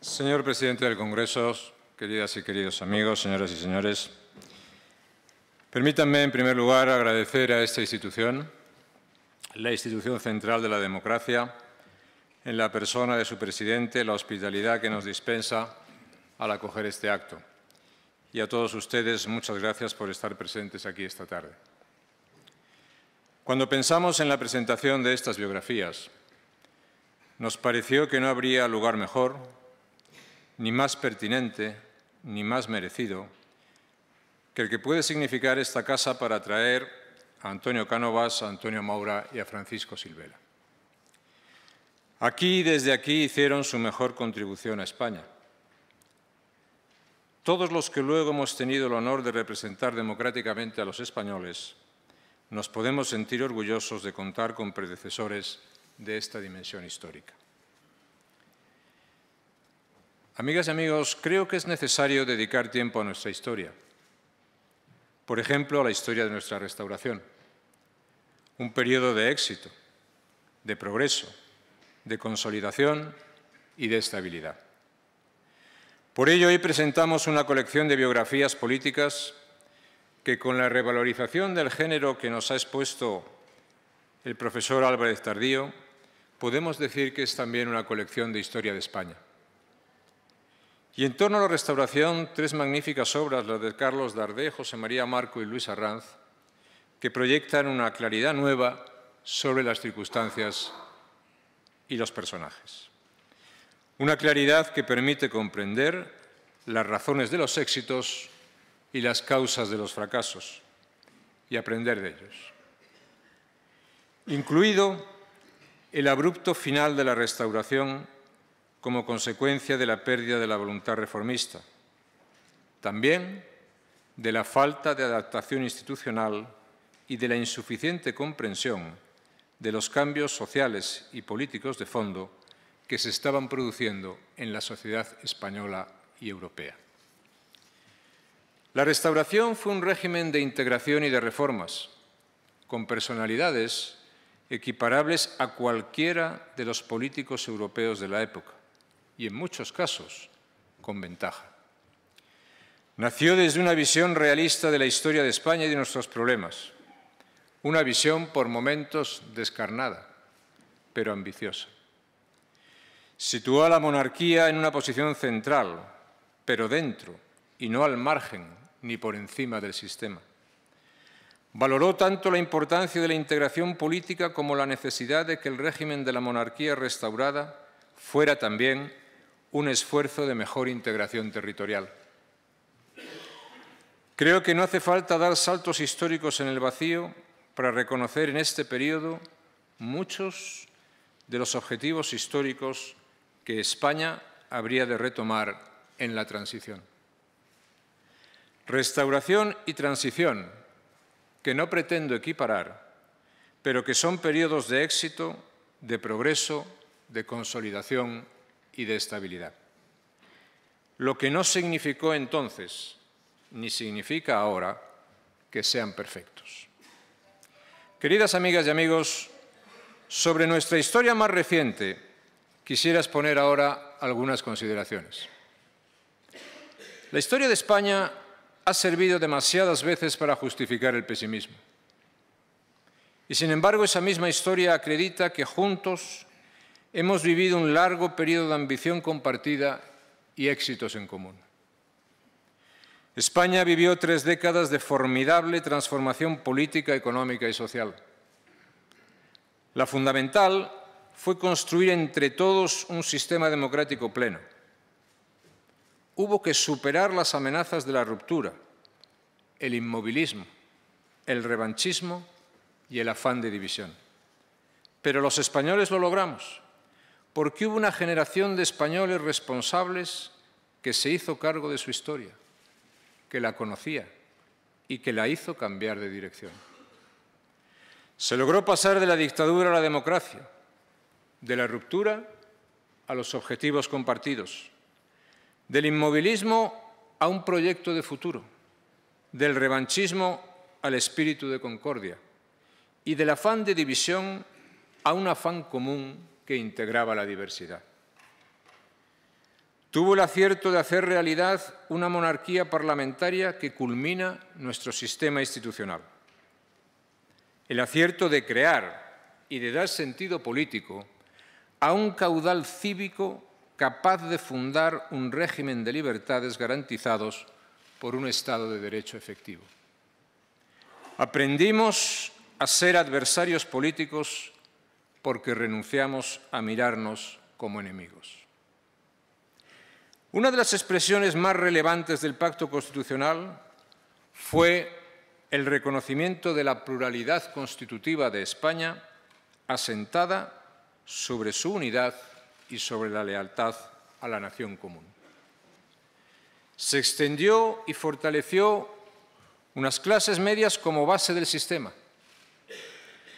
Señor presidente del Congreso, queridas y queridos amigos, señoras y señores, permítanme en primer lugar agradecer a esta institución, la institución central de la democracia, en la persona de su presidente, la hospitalidad que nos dispensa al acoger este acto. Y a todos ustedes, muchas gracias por estar presentes aquí esta tarde. Cuando pensamos en la presentación de estas biografías, nos pareció que no habría lugar mejor ni más pertinente, ni más merecido, que el que puede significar esta casa para atraer a Antonio Cánovas, a Antonio Maura y a Francisco Silvela. Aquí y desde aquí hicieron su mejor contribución a España. Todos los que luego hemos tenido el honor de representar democráticamente a los españoles, nos podemos sentir orgullosos de contar con predecesores de esta dimensión histórica. Amigas y amigos, creo que es necesario dedicar tiempo a nuestra historia. Por ejemplo, a la historia de nuestra restauración. Un periodo de éxito, de progreso, de consolidación y de estabilidad. Por ello, hoy presentamos una colección de biografías políticas que con la revalorización del género que nos ha expuesto el profesor Álvarez Tardío, podemos decir que es también una colección de historia de España. Y en torno a la restauración, tres magníficas obras, las de Carlos Dardé, José María Marco y Luis Arranz, que proyectan una claridad nueva sobre las circunstancias y los personajes. Una claridad que permite comprender las razones de los éxitos y las causas de los fracasos y aprender de ellos. Incluido el abrupto final de la restauración como consecuencia de la pérdida de la voluntad reformista, también de la falta de adaptación institucional y de la insuficiente comprensión de los cambios sociales y políticos de fondo que se estaban produciendo en la sociedad española y europea. La restauración fue un régimen de integración y de reformas, con personalidades equiparables a cualquiera de los políticos europeos de la época y en muchos casos con ventaja. Nació desde una visión realista de la historia de España y de nuestros problemas, una visión por momentos descarnada, pero ambiciosa. Situó a la monarquía en una posición central, pero dentro y no al margen ni por encima del sistema. Valoró tanto la importancia de la integración política como la necesidad de que el régimen de la monarquía restaurada fuera también un esfuerzo de mejor integración territorial. Creo que no hace falta dar saltos históricos en el vacío para reconocer en este periodo muchos de los objetivos históricos que España habría de retomar en la transición. Restauración y transición, que no pretendo equiparar, pero que son periodos de éxito, de progreso, de consolidación y de estabilidad. Lo que no significó entonces, ni significa ahora, que sean perfectos. Queridas amigas y amigos, sobre nuestra historia más reciente quisiera exponer ahora algunas consideraciones. La historia de España ha servido demasiadas veces para justificar el pesimismo. Y sin embargo, esa misma historia acredita que juntos hemos vivido un largo periodo de ambición compartida y éxitos en común. España vivió tres décadas de formidable transformación política, económica y social. La fundamental fue construir entre todos un sistema democrático pleno. Hubo que superar las amenazas de la ruptura, el inmovilismo, el revanchismo y el afán de división. Pero los españoles lo logramos porque hubo una generación de españoles responsables que se hizo cargo de su historia, que la conocía y que la hizo cambiar de dirección. Se logró pasar de la dictadura a la democracia, de la ruptura a los objetivos compartidos, del inmovilismo a un proyecto de futuro, del revanchismo al espíritu de concordia y del afán de división a un afán común que integraba la diversidad. Tuvo el acierto de hacer realidad una monarquía parlamentaria que culmina nuestro sistema institucional. El acierto de crear y de dar sentido político a un caudal cívico capaz de fundar un régimen de libertades garantizados por un Estado de Derecho efectivo. Aprendimos a ser adversarios políticos porque renunciamos a mirarnos como enemigos. Una de las expresiones más relevantes del pacto constitucional fue el reconocimiento de la pluralidad constitutiva de España asentada sobre su unidad y sobre la lealtad a la nación común. Se extendió y fortaleció unas clases medias como base del sistema –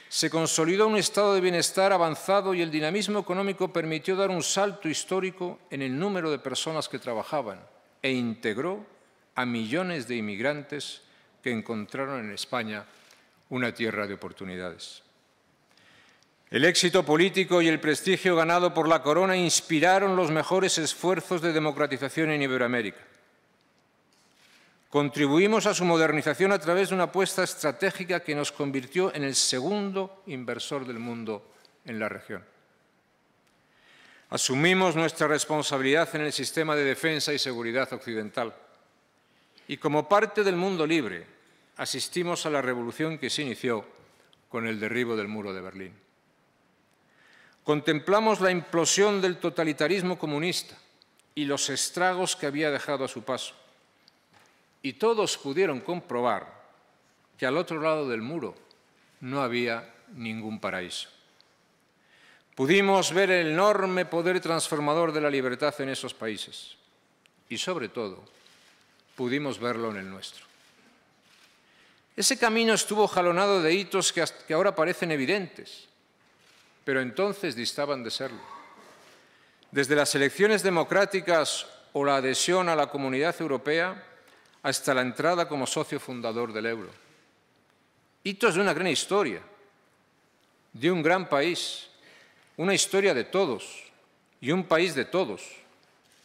se consolidó un estado de bienestar avanzado y el dinamismo económico permitió dar un salto histórico en el número de personas que trabajaban e integró a millones de inmigrantes que encontraron en España una tierra de oportunidades. El éxito político y el prestigio ganado por la corona inspiraron los mejores esfuerzos de democratización en Iberoamérica. Contribuimos a su modernización a través de una apuesta estratégica que nos convirtió en el segundo inversor del mundo en la región. Asumimos nuestra responsabilidad en el sistema de defensa y seguridad occidental. Y como parte del mundo libre, asistimos a la revolución que se inició con el derribo del muro de Berlín. Contemplamos la implosión del totalitarismo comunista y los estragos que había dejado a su paso y todos pudieron comprobar que al otro lado del muro no había ningún paraíso. Pudimos ver el enorme poder transformador de la libertad en esos países y sobre todo pudimos verlo en el nuestro. Ese camino estuvo jalonado de hitos que, que ahora parecen evidentes, pero entonces distaban de serlo. Desde las elecciones democráticas o la adhesión a la comunidad europea, hasta la entrada como socio fundador del euro. Hitos de una gran historia, de un gran país, una historia de todos y un país de todos,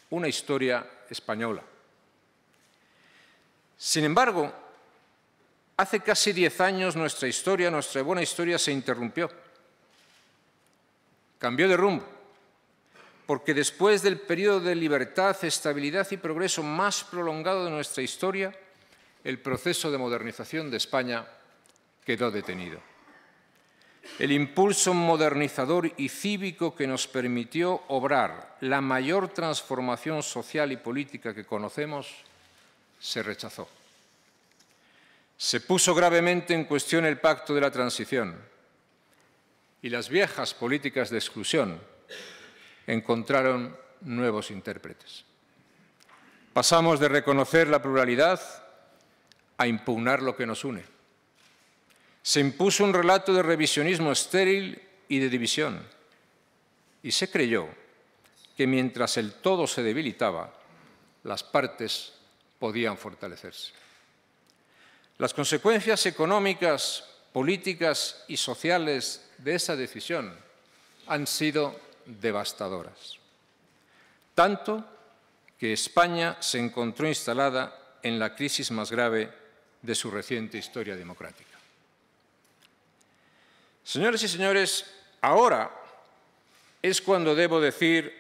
una historia española. Sin embargo, hace casi diez años nuestra historia, nuestra buena historia se interrumpió, cambió de rumbo porque después del periodo de libertad, estabilidad y progreso más prolongado de nuestra historia, el proceso de modernización de España quedó detenido. El impulso modernizador y cívico que nos permitió obrar la mayor transformación social y política que conocemos se rechazó. Se puso gravemente en cuestión el pacto de la transición y las viejas políticas de exclusión encontraron nuevos intérpretes. Pasamos de reconocer la pluralidad a impugnar lo que nos une. Se impuso un relato de revisionismo estéril y de división, y se creyó que mientras el todo se debilitaba, las partes podían fortalecerse. Las consecuencias económicas, políticas y sociales de esa decisión han sido devastadoras. Tanto que España se encontró instalada en la crisis más grave de su reciente historia democrática. Señores y señores, ahora es cuando debo decir,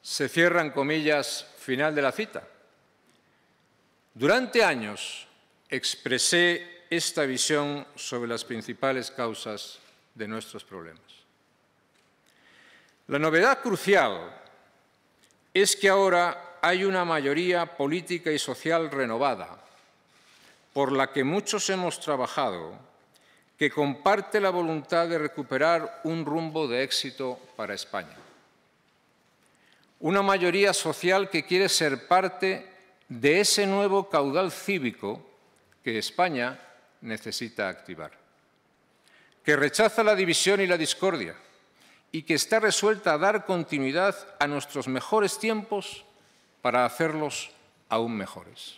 se cierran comillas, final de la cita. Durante años expresé esta visión sobre las principales causas de nuestros problemas. La novedad crucial es que ahora hay una mayoría política y social renovada, por la que muchos hemos trabajado, que comparte la voluntad de recuperar un rumbo de éxito para España. Una mayoría social que quiere ser parte de ese nuevo caudal cívico que España necesita activar, que rechaza la división y la discordia, y que está resuelta a dar continuidad a nuestros mejores tiempos para hacerlos aún mejores.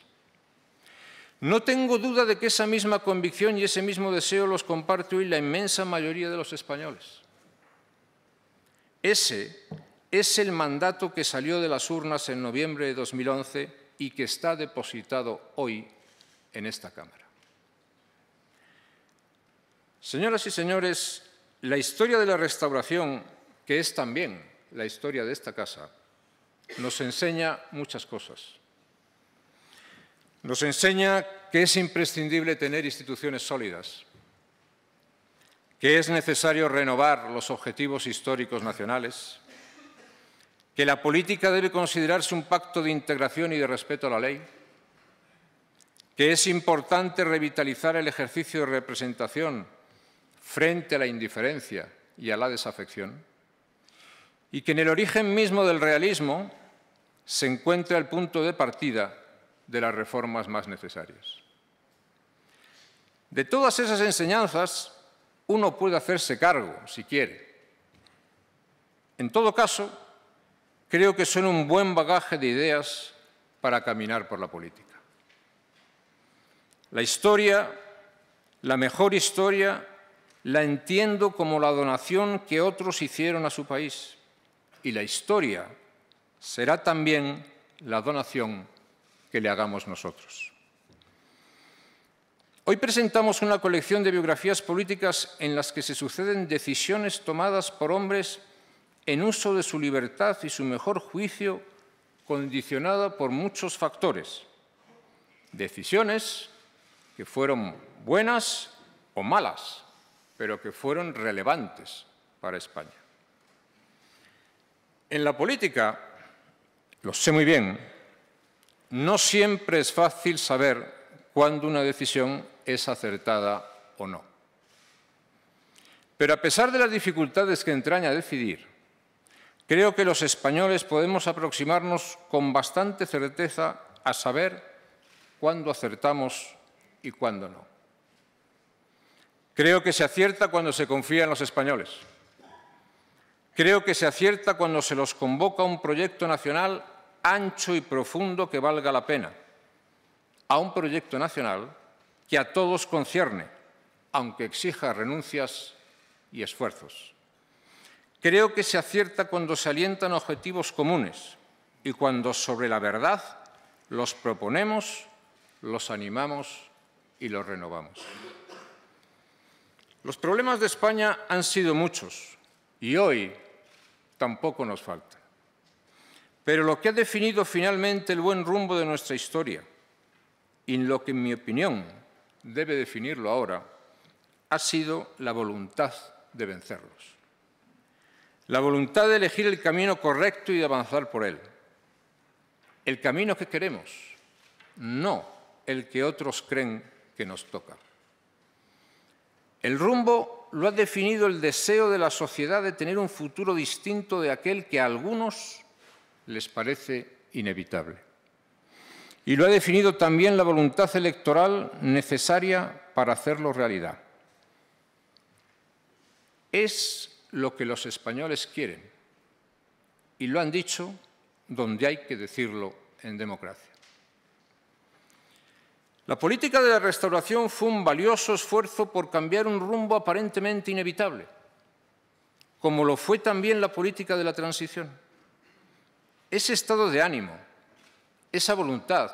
No tengo duda de que esa misma convicción y ese mismo deseo los comparte hoy la inmensa mayoría de los españoles. Ese es el mandato que salió de las urnas en noviembre de 2011 y que está depositado hoy en esta Cámara. Señoras y señores, la historia de la restauración, que es también la historia de esta casa, nos enseña muchas cosas. Nos enseña que es imprescindible tener instituciones sólidas, que es necesario renovar los objetivos históricos nacionales, que la política debe considerarse un pacto de integración y de respeto a la ley, que es importante revitalizar el ejercicio de representación frente a la indiferencia y a la desafección, y que en el origen mismo del realismo se encuentra el punto de partida de las reformas más necesarias. De todas esas enseñanzas, uno puede hacerse cargo, si quiere. En todo caso, creo que son un buen bagaje de ideas para caminar por la política. La historia, la mejor historia, la entiendo como la donación que otros hicieron a su país. Y la historia será también la donación que le hagamos nosotros. Hoy presentamos una colección de biografías políticas en las que se suceden decisiones tomadas por hombres en uso de su libertad y su mejor juicio condicionada por muchos factores. Decisiones que fueron buenas o malas, pero que fueron relevantes para España. En la política, lo sé muy bien, no siempre es fácil saber cuándo una decisión es acertada o no. Pero a pesar de las dificultades que entraña decidir, creo que los españoles podemos aproximarnos con bastante certeza a saber cuándo acertamos y cuándo no. Creo que se acierta cuando se confía en los españoles. Creo que se acierta cuando se los convoca a un proyecto nacional ancho y profundo que valga la pena, a un proyecto nacional que a todos concierne, aunque exija renuncias y esfuerzos. Creo que se acierta cuando se alientan objetivos comunes y cuando sobre la verdad los proponemos, los animamos y los renovamos. Los problemas de España han sido muchos y hoy tampoco nos faltan. Pero lo que ha definido finalmente el buen rumbo de nuestra historia y lo que, en mi opinión, debe definirlo ahora, ha sido la voluntad de vencerlos. La voluntad de elegir el camino correcto y de avanzar por él. El camino que queremos, no el que otros creen que nos toca. El rumbo lo ha definido el deseo de la sociedad de tener un futuro distinto de aquel que a algunos les parece inevitable. Y lo ha definido también la voluntad electoral necesaria para hacerlo realidad. Es lo que los españoles quieren y lo han dicho donde hay que decirlo en democracia. La política de la restauración fue un valioso esfuerzo por cambiar un rumbo aparentemente inevitable, como lo fue también la política de la transición. Ese estado de ánimo, esa voluntad,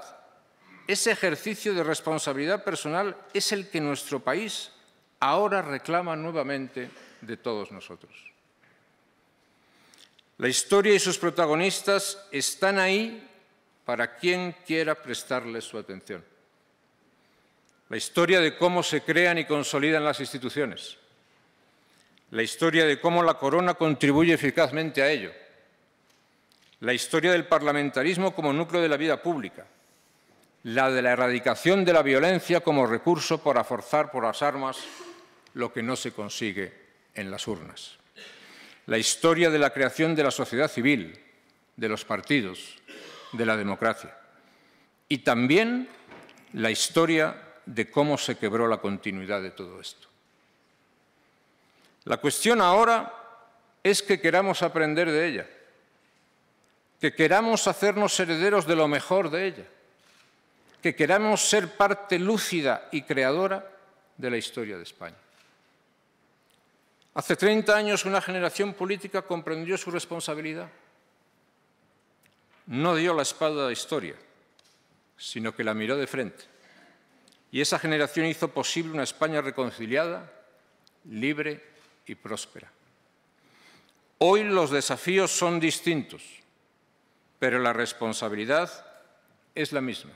ese ejercicio de responsabilidad personal es el que nuestro país ahora reclama nuevamente de todos nosotros. La historia y sus protagonistas están ahí para quien quiera prestarle su atención la historia de cómo se crean y consolidan las instituciones, la historia de cómo la corona contribuye eficazmente a ello, la historia del parlamentarismo como núcleo de la vida pública, la de la erradicación de la violencia como recurso para forzar por las armas lo que no se consigue en las urnas, la historia de la creación de la sociedad civil, de los partidos, de la democracia y también la historia de cómo se quebró la continuidad de todo esto. La cuestión ahora es que queramos aprender de ella, que queramos hacernos herederos de lo mejor de ella, que queramos ser parte lúcida y creadora de la historia de España. Hace 30 años una generación política comprendió su responsabilidad. No dio la espalda a la historia, sino que la miró de frente y esa generación hizo posible una España reconciliada, libre y próspera. Hoy los desafíos son distintos, pero la responsabilidad es la misma.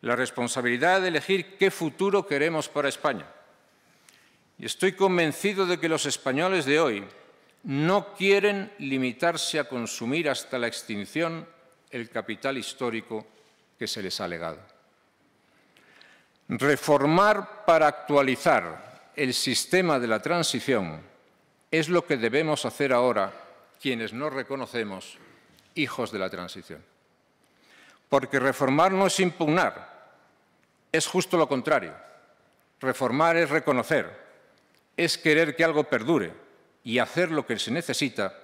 La responsabilidad de elegir qué futuro queremos para España. Y estoy convencido de que los españoles de hoy no quieren limitarse a consumir hasta la extinción el capital histórico que se les ha legado. Reformar para actualizar el sistema de la transición es lo que debemos hacer ahora quienes no reconocemos hijos de la transición. Porque reformar no es impugnar, es justo lo contrario. Reformar es reconocer, es querer que algo perdure y hacer lo que se necesita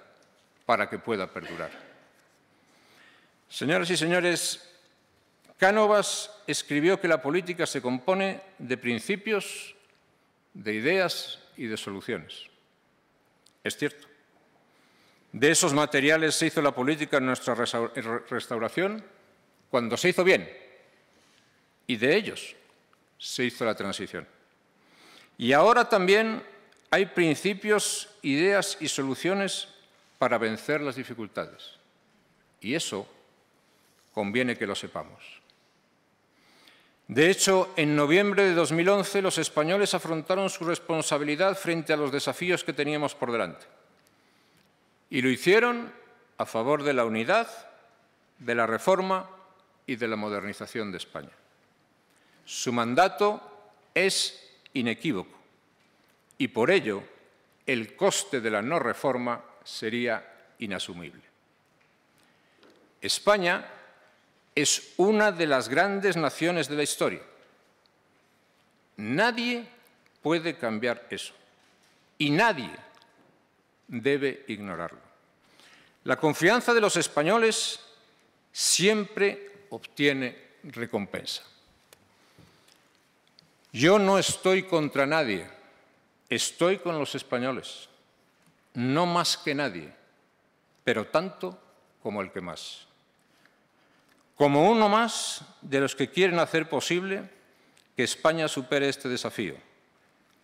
para que pueda perdurar. Señoras y señores, Cánovas escribió que la política se compone de principios, de ideas y de soluciones. Es cierto. De esos materiales se hizo la política en nuestra restauración cuando se hizo bien. Y de ellos se hizo la transición. Y ahora también hay principios, ideas y soluciones para vencer las dificultades. Y eso conviene que lo sepamos. De hecho, en noviembre de 2011 los españoles afrontaron su responsabilidad frente a los desafíos que teníamos por delante. Y lo hicieron a favor de la unidad, de la reforma y de la modernización de España. Su mandato es inequívoco y por ello el coste de la no reforma sería inasumible. España es una de las grandes naciones de la historia. Nadie puede cambiar eso y nadie debe ignorarlo. La confianza de los españoles siempre obtiene recompensa. Yo no estoy contra nadie, estoy con los españoles, no más que nadie, pero tanto como el que más como uno más de los que quieren hacer posible que España supere este desafío,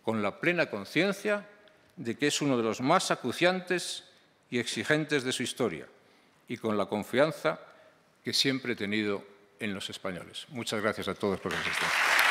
con la plena conciencia de que es uno de los más acuciantes y exigentes de su historia y con la confianza que siempre he tenido en los españoles. Muchas gracias a todos por la asistencia.